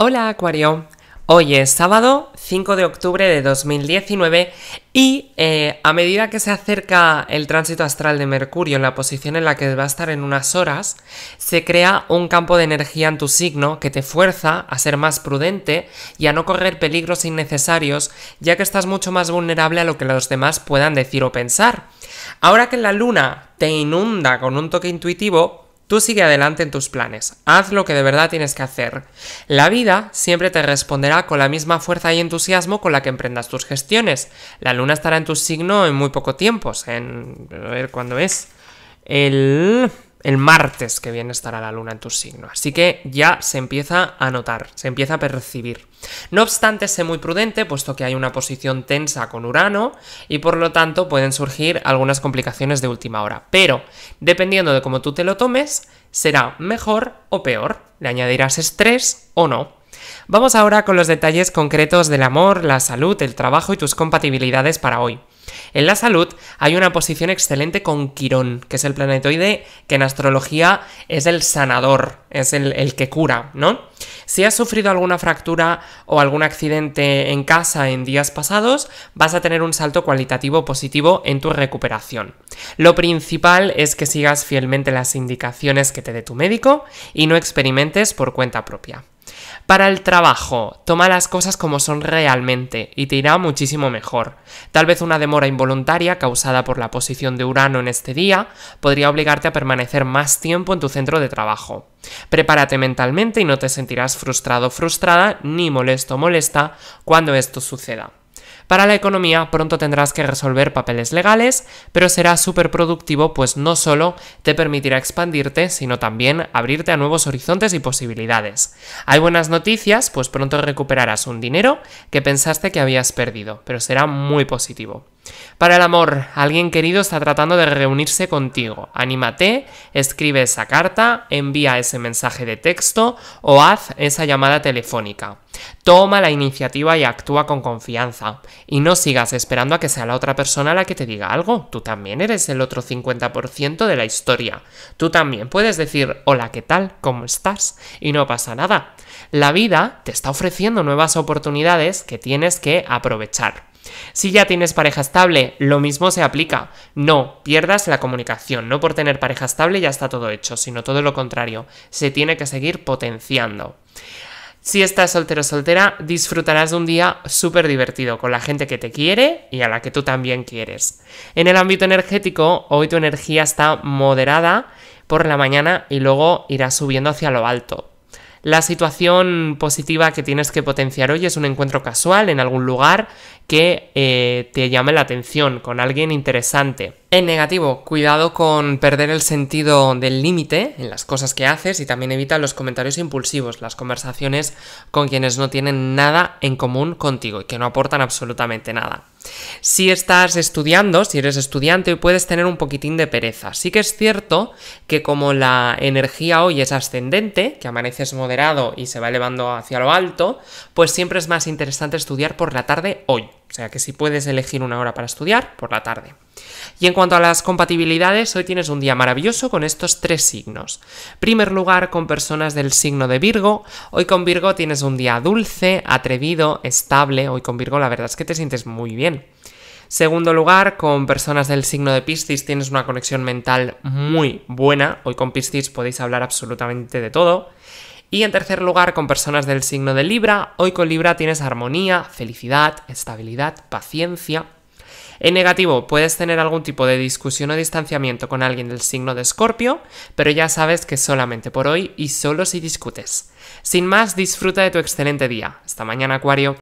Hola Acuario, hoy es sábado 5 de octubre de 2019 y eh, a medida que se acerca el tránsito astral de Mercurio en la posición en la que va a estar en unas horas, se crea un campo de energía en tu signo que te fuerza a ser más prudente y a no correr peligros innecesarios ya que estás mucho más vulnerable a lo que los demás puedan decir o pensar. Ahora que la luna te inunda con un toque intuitivo, Tú sigue adelante en tus planes, haz lo que de verdad tienes que hacer. La vida siempre te responderá con la misma fuerza y entusiasmo con la que emprendas tus gestiones. La luna estará en tu signo en muy poco tiempo, en... a ver cuándo es. El el martes que viene estará la luna en tu signo. Así que ya se empieza a notar, se empieza a percibir. No obstante, sé muy prudente, puesto que hay una posición tensa con Urano y por lo tanto pueden surgir algunas complicaciones de última hora. Pero, dependiendo de cómo tú te lo tomes, será mejor o peor. Le añadirás estrés o no. Vamos ahora con los detalles concretos del amor, la salud, el trabajo y tus compatibilidades para hoy. En la salud hay una posición excelente con Quirón, que es el planetoide que en astrología es el sanador, es el, que cura, ¿no? Si has sufrido alguna fractura o algún accidente en casa en días pasados, vas a tener un salto cualitativo positivo en tu recuperación. Lo principal es que sigas fielmente las indicaciones que te dé tu médico y no experimentes por cuenta propia. Para el trabajo, toma las cosas como son realmente y te irá muchísimo mejor. Tal vez una demora involuntaria causada por la posición de Urano en este día podría obligarte a permanecer más tiempo en tu centro de trabajo. Prepárate mentalmente y no te sentirás frustrado, o frustrada ni molesto, o molesta cuando esto suceda. Para la economía pronto tendrás que resolver papeles legales, pero será súper productivo pues no solo te permitirá expandirte, sino también abrirte a nuevos horizontes y posibilidades. Hay buenas noticias, pues pronto recuperarás un dinero que pensaste que habías perdido, pero será muy positivo. Para el amor, alguien querido está tratando de reunirse contigo. Anímate, escribe esa carta, envía ese mensaje de texto o haz esa llamada telefónica. Toma la iniciativa y actúa con confianza. Y no sigas esperando a que sea la otra persona la que te diga algo. Tú también eres el otro 50% de la historia. Tú también puedes decir hola, ¿qué tal? ¿Cómo estás? Y no pasa nada. La vida te está ofreciendo nuevas oportunidades que tienes que aprovechar. Si ya tienes pareja estable, lo mismo se aplica. No pierdas la comunicación. No por tener pareja estable ya está todo hecho, sino todo lo contrario. Se tiene que seguir potenciando. Si estás soltero o soltera, disfrutarás de un día súper divertido con la gente que te quiere y a la que tú también quieres. En el ámbito energético, hoy tu energía está moderada por la mañana y luego irá subiendo hacia lo alto. La situación positiva que tienes que potenciar hoy es un encuentro casual en algún lugar que eh, te llame la atención con alguien interesante. En negativo, cuidado con perder el sentido del límite en las cosas que haces y también evita los comentarios impulsivos, las conversaciones con quienes no tienen nada en común contigo y que no aportan absolutamente nada. Si estás estudiando, si eres estudiante, puedes tener un poquitín de pereza. Sí que es cierto que como la energía hoy es ascendente, que amaneces moderado y se va elevando hacia lo alto, pues siempre es más interesante estudiar por la tarde hoy. O sea que si puedes elegir una hora para estudiar, por la tarde. Y en cuanto a las compatibilidades, hoy tienes un día maravilloso con estos tres signos. Primer lugar, con personas del signo de Virgo. Hoy con Virgo tienes un día dulce, atrevido, estable. Hoy con Virgo la verdad es que te sientes muy bien. Segundo lugar, con personas del signo de Piscis tienes una conexión mental muy buena. Hoy con Piscis podéis hablar absolutamente de todo. Y en tercer lugar, con personas del signo de Libra, hoy con Libra tienes armonía, felicidad, estabilidad, paciencia. En negativo, puedes tener algún tipo de discusión o distanciamiento con alguien del signo de Escorpio, pero ya sabes que solamente por hoy y solo si discutes. Sin más, disfruta de tu excelente día. Hasta mañana, Acuario.